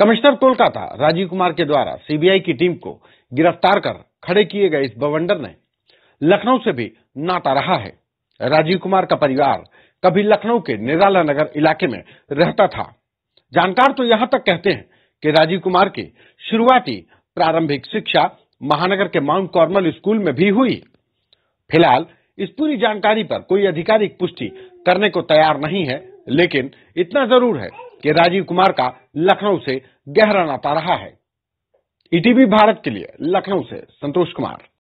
commissioner Kolkata Rajiv Kumar के द्वारा CBI की टीम को गिरफ्तार कर खड़े किए गए इस बवंडर ने लखनऊ से भी नाता रहा है राजीव कुमार का परिवार कभी लखनऊ के निराला नगर इलाके में रहता था जानकार तो यहां तक कहते हैं कि राजीव कुमार की शुरुआती प्रारंभिक शिक्षा महानगर के माउंट कॉर्मल स्कूल में भी हुई फिलहाल इस पूरी जानकारी पर कोई आधिकारिक पुष्टि करने को तैयार नहीं है लेकिन इतना जरूर है कि राजीव कुमार का लखनऊ से गहरा नाता रहा है ईटीवी भारत के लिए लखनऊ से संतोष कुमार